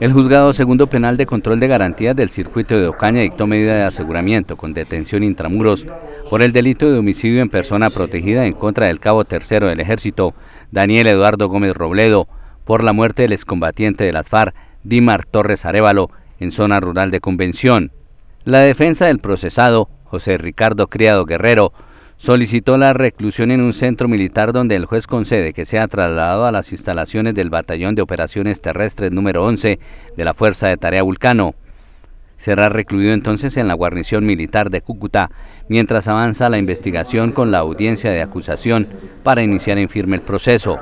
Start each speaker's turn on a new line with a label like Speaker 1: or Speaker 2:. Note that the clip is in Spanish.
Speaker 1: El juzgado segundo penal de control de garantías del circuito de Ocaña dictó medida de aseguramiento con detención intramuros por el delito de homicidio en persona protegida en contra del cabo tercero del ejército, Daniel Eduardo Gómez Robledo, por la muerte del excombatiente del las Dimar Torres Arevalo, en zona rural de convención. La defensa del procesado, José Ricardo Criado Guerrero, solicitó la reclusión en un centro militar donde el juez concede que sea trasladado a las instalaciones del Batallón de Operaciones Terrestres número 11 de la Fuerza de Tarea Vulcano. Será recluido entonces en la guarnición militar de Cúcuta mientras avanza la investigación con la audiencia de acusación para iniciar en firme el proceso.